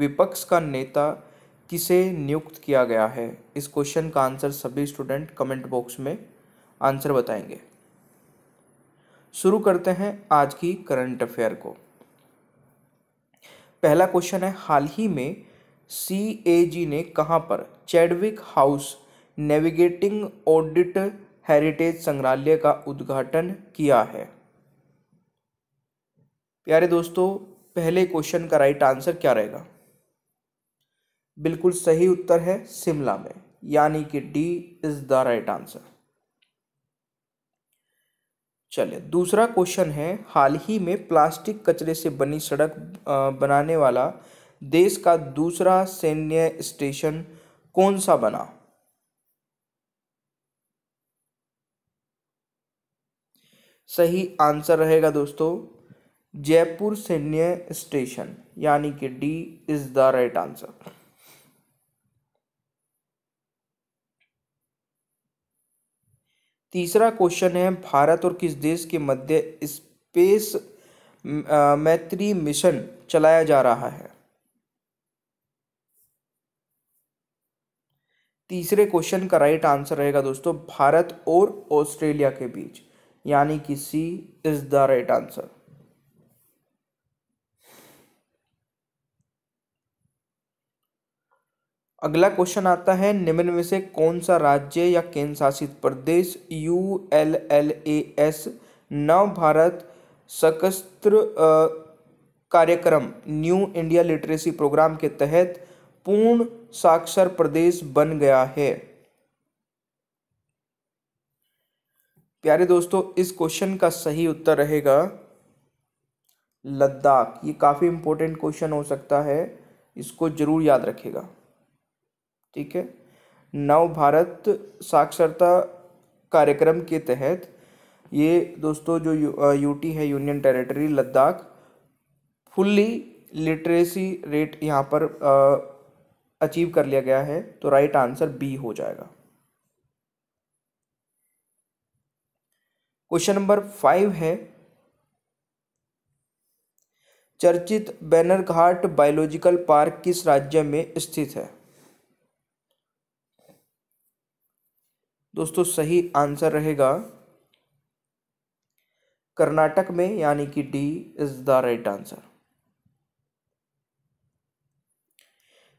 विपक्ष का नेता किसे नियुक्त किया गया है इस क्वेश्चन का आंसर सभी स्टूडेंट कमेंट बॉक्स में आंसर बताएंगे शुरू करते हैं आज की करंट अफेयर को पहला क्वेश्चन है हाल ही में सी ए जी ने कहा पर चैडविक हाउस नेविगेटिंग ऑडिट हेरिटेज संग्रहालय का उद्घाटन किया है प्यारे दोस्तों पहले क्वेश्चन का राइट आंसर क्या रहेगा बिल्कुल सही उत्तर है शिमला में यानी कि D is the right answer चलिए दूसरा क्वेश्चन है हाल ही में प्लास्टिक कचरे से बनी सड़क बनाने वाला देश का दूसरा सैन्य स्टेशन कौन सा बना सही आंसर रहेगा दोस्तों जयपुर सैन्य स्टेशन यानी कि D is the right answer तीसरा क्वेश्चन है भारत और किस देश के मध्य स्पेस मैत्री मिशन चलाया जा रहा है तीसरे क्वेश्चन का राइट आंसर रहेगा दोस्तों भारत और ऑस्ट्रेलिया के बीच यानी कि C is the right answer अगला क्वेश्चन आता है निम्न में से कौन सा राज्य या केंद्र शासित प्रदेश U L L A S Nav Bharat सकस्त्र कार्यक्रम न्यू इंडिया लिटरेसी प्रोग्राम के तहत पूर्ण साक्षर प्रदेश बन गया है प्यारे दोस्तों इस क्वेश्चन का सही उत्तर रहेगा लद्दाख ये काफ़ी इंपॉर्टेंट क्वेश्चन हो सकता है इसको ज़रूर याद रखेगा ठीक है नव भारत साक्षरता कार्यक्रम के तहत ये दोस्तों जो यू, यूटी है union territory Ladakh fully literacy rate यहाँ पर अचीव कर लिया गया है तो राइट आंसर बी हो जाएगा क्वेश्चन नंबर फाइव है चर्चित बैनर घाट बायोलॉजिकल पार्क किस राज्य में स्थित है दोस्तों सही आंसर रहेगा कर्नाटक में यानी कि D is the right answer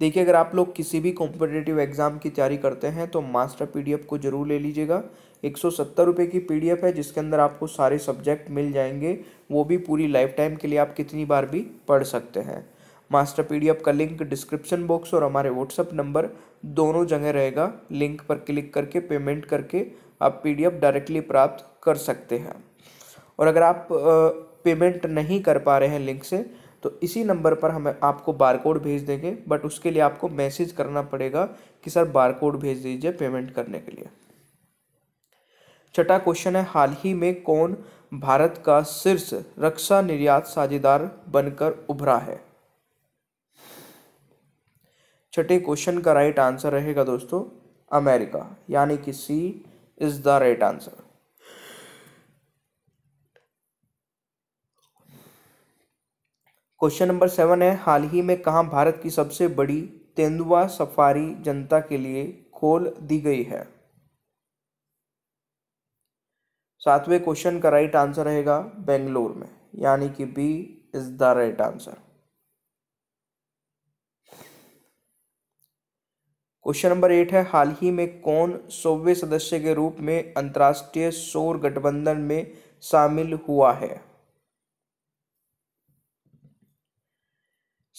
देखिए अगर आप लोग किसी भी कॉम्पिटेटिव एग्ज़ाम की तैयारी करते हैं तो मास्टर पीडीएफ को ज़रूर ले लीजिएगा एक सौ सत्तर रुपये की पीडीएफ है जिसके अंदर आपको सारे सब्जेक्ट मिल जाएंगे वो भी पूरी लाइफ टाइम के लिए आप कितनी बार भी पढ़ सकते हैं मास्टर पीडीएफ का लिंक डिस्क्रिप्शन बॉक्स और हमारे व्हाट्सअप नंबर दोनों जगह रहेगा लिंक पर क्लिक करके पेमेंट करके आप पीडीएफ डायरेक्टली प्राप्त कर सकते हैं और अगर आप पेमेंट नहीं कर पा रहे हैं लिंक से तो इसी नंबर पर हम आपको बारकोड भेज देंगे बट उसके लिए आपको मैसेज करना पड़ेगा कि सर बारकोड भेज दीजिए पेमेंट करने के लिए छठा क्वेश्चन है हाल ही में कौन भारत का शीर्ष रक्षा निर्यात साझेदार बनकर उभरा है छठे क्वेश्चन का राइट आंसर रहेगा दोस्तों अमेरिका यानी कि C is the right answer question number seven है हाल ही में कहा भारत की सबसे बड़ी तेंदुआ सफारी जनता के लिए खोल दी गई है सातवें क्वेश्चन का राइट आंसर रहेगा बेंगलोर में यानी कि B is the right answer question number eight है हाल ही में कौन सौवे सदस्य के रूप में अंतर्राष्ट्रीय सौर गठबंधन में शामिल हुआ है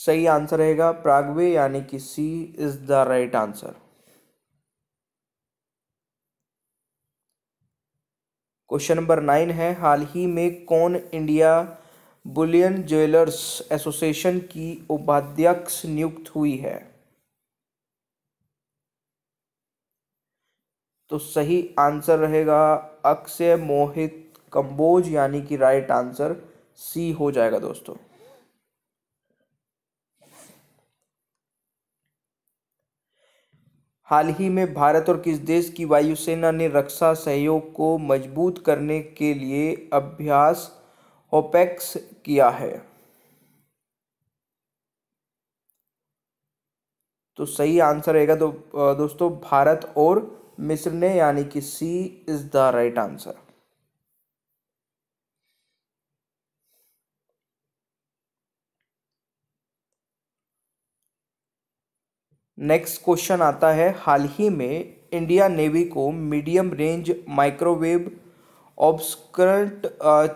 सही आंसर रहेगा प्रागवे यानी कि C is the right answer question number nine है हाल ही में कौन इंडिया बुलियन ज्वेलर्स एसोसिएशन की उपाध्यक्ष नियुक्त हुई है तो सही आंसर रहेगा अक्षय मोहित कंबोज यानी कि राइट आंसर सी हो जाएगा दोस्तों हाल ही में भारत और किस देश की वायुसेना ने रक्षा सहयोग को मजबूत करने के लिए अभ्यास ओपेक्स किया है तो सही आंसर रहेगा तो दोस्तों भारत और मिस्र ने यानी कि C is the right answer next question आता है हाल ही में इंडिया नेवी को medium range microwave obscurant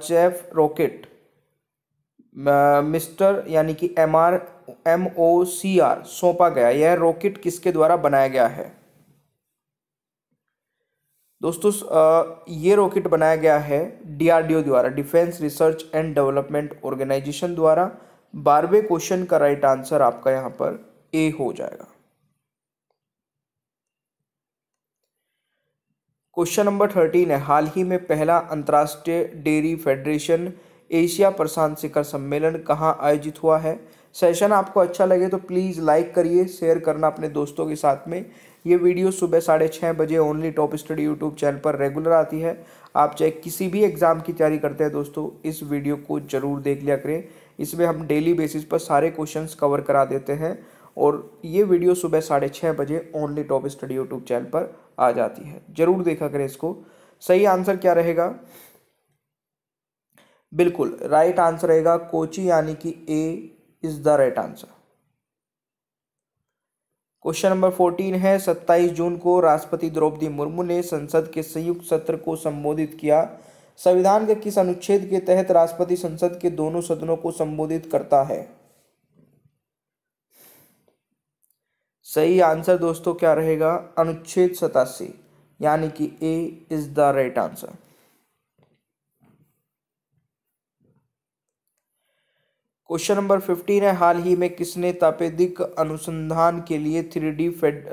chaff rocket मिस्टर यानी कि M R M O C R सौंपा गया यह रॉकेट किसके द्वारा बनाया गया है दोस्तों ये रॉकेट बनाया गया है डीआरडीओ द्वारा defence research and development organisation द्वारा बारहवें क्वेश्चन का राइट आंसर आपका यहां पर ए हो जाएगा क्वेश्चन नंबर थर्टीन है हाल ही में पहला अंतर्राष्ट्रीय डेयरी फेडरेशन एशिया प्रशांत शिखर सम्मेलन कहाँ आयोजित हुआ है सेशन आपको अच्छा लगे तो प्लीज़ लाइक करिए शेयर करना अपने दोस्तों के साथ में ये वीडियो सुबह साढ़े छः बजे only top study YouTube channel पर रेगुलर आती है आप चाहे किसी भी एग्ज़ाम की तैयारी करते हैं दोस्तों इस वीडियो को ज़रूर देख लिया करें इसमें हम डेली बेसिस पर सारे क्वेश्चन कवर करा देते हैं और ये वीडियो सुबह साढ़े छः बजे only top study YouTube channel पर आ जाती है ज़रूर देखा करें इसको सही आंसर क्या रहेगा बिल्कुल राइट आंसर रहेगा कोची यानी कि A is the right answer question number fourteen है सत्ताईस जून को राष्ट्रपति द्रौपदी मुर्मू ने संसद के संयुक्त सत्र को संबोधित किया संविधान के किस अनुच्छेद के तहत राष्ट्रपति संसद के दोनों सदनों को संबोधित करता है सही आंसर दोस्तों क्या रहेगा अनुच्छेद सतासी यानी कि A is the right answer question number fifteen है हाल ही में किसने तापेदिक अनुसंधान के लिए थ्री डी फेड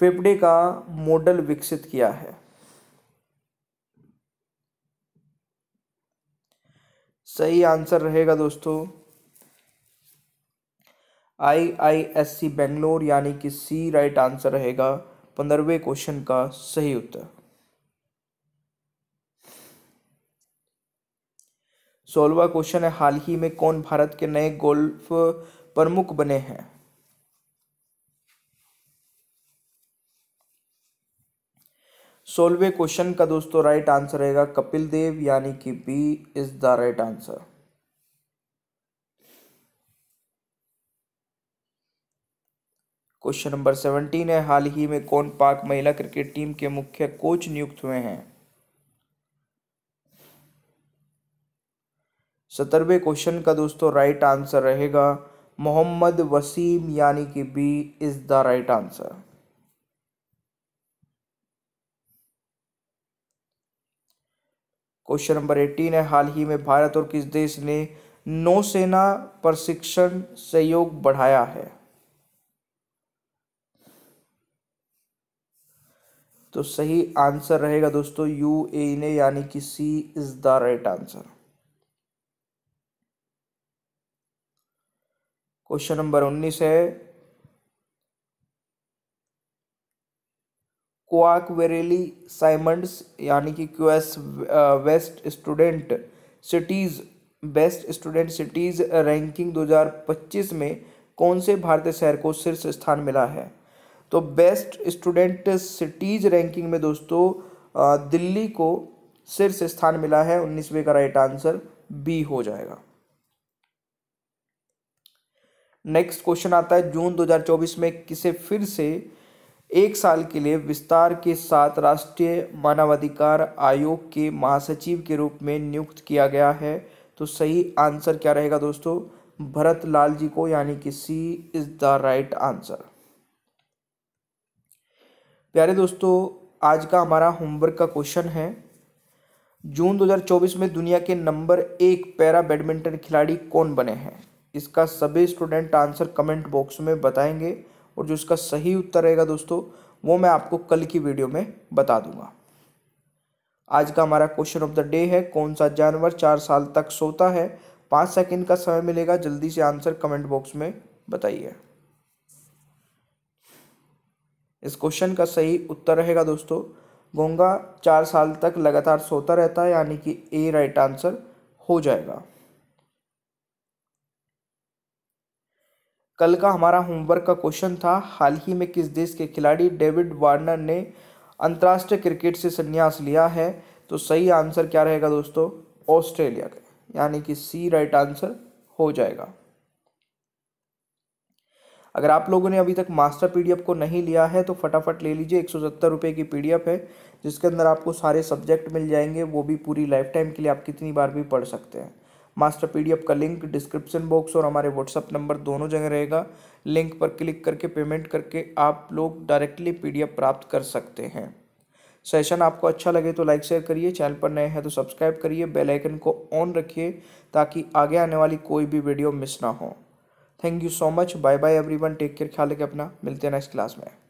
फेफड़े का मॉडल विकसित किया है सही आंसर रहेगा दोस्तों आई आई एस सी बेंगलोर यानी कि सी राइट आंसर रहेगा पंद्रहवें क्वेश्चन का सही उत्तर सोलवा क्वेश्चन है हाल ही में कौन भारत के नए गोल्फ प्रमुख बने हैं सोलवे क्वेश्चन का दोस्तों राइट आंसर रहेगा कपिल देव यानी कि B is the right answer question number seventeen है हाल ही में कौन पाक महिला क्रिकेट टीम के मुख्य कोच नियुक्त हुए हैं सत्रहवें क्वेश्चन का दोस्तों राइट आंसर रहेगा मोहम्मद वसीम यानी कि B is the right answer question number eighteen है हाल ही में भारत और किस देश ने नौसेना प्रशिक्षण सहयोग बढ़ाया है तो सही आंसर रहेगा दोस्तों यूएई ने यानी कि C is the right answer question number उन्नीस है क्वाकवेरेली साइमंड्स यानी कि QS west student cities best student cities ranking 2025 में कौन से भारतीय शहर को शीर्ष स्थान मिला है तो बेस्ट स्टूडेंट सिटीज़ रैंकिंग में दोस्तों दिल्ली को शीर्ष स्थान मिला है उन्नीसवें का राइट आंसर बी हो जाएगा नेक्स्ट क्वेश्चन आता है जून 2024 में किसे फिर से एक साल के लिए विस्तार के साथ राष्ट्रीय मानवाधिकार आयोग के महासचिव के रूप में नियुक्त किया गया है तो सही आंसर क्या रहेगा दोस्तों भरत लाल जी को यानी कि C is the right answer प्यारे दोस्तों आज का हमारा होमवर्क का क्वेश्चन है जून 2024 में दुनिया के नंबर एक पैरा बैडमिंटन खिलाड़ी कौन बने हैं इसका सभी स्टूडेंट आंसर कमेंट बॉक्स में बताएंगे और जो इसका सही उत्तर रहेगा दोस्तों वो मैं आपको कल की वीडियो में बता दूंगा आज का हमारा क्वेश्चन ऑफ द डे है कौन सा जानवर चार साल तक सोता है पाँच सेकंड का समय मिलेगा जल्दी से आंसर कमेंट बॉक्स में बताइए इस क्वेश्चन का सही उत्तर रहेगा दोस्तों गोंगा चार साल तक लगातार सोता रहता है यानी कि ए राइट आंसर हो जाएगा कल का हमारा होमवर्क का क्वेश्चन था हाल ही में किस देश के खिलाड़ी डेविड वार्नर ने अंतर्राष्ट्रीय क्रिकेट से संन्यास लिया है तो सही आंसर क्या रहेगा दोस्तों ऑस्ट्रेलिया का यानी कि सी राइट आंसर हो जाएगा अगर आप लोगों ने अभी तक मास्टर पीडीएफ को नहीं लिया है तो फटाफट ले लीजिए एक सौ रुपये की पीडीएफ है जिसके अंदर आपको सारे सब्जेक्ट मिल जाएंगे वो भी पूरी लाइफ टाइम के लिए आप कितनी बार भी पढ़ सकते हैं मास्टर पी का लिंक डिस्क्रिप्शन बॉक्स और हमारे व्हाट्सअप नंबर दोनों जगह रहेगा लिंक पर क्लिक करके पेमेंट करके आप लोग डायरेक्टली पी प्राप्त कर सकते हैं सेशन आपको अच्छा लगे तो लाइक शेयर करिए चैनल पर नए हैं तो सब्सक्राइब करिए बेल आइकन को ऑन रखिए ताकि आगे आने वाली कोई भी वीडियो मिस ना हो thank you so much bye bye everyone take care ख्याल रखें अपना मिलते हैं नेक्स्ट क्लास में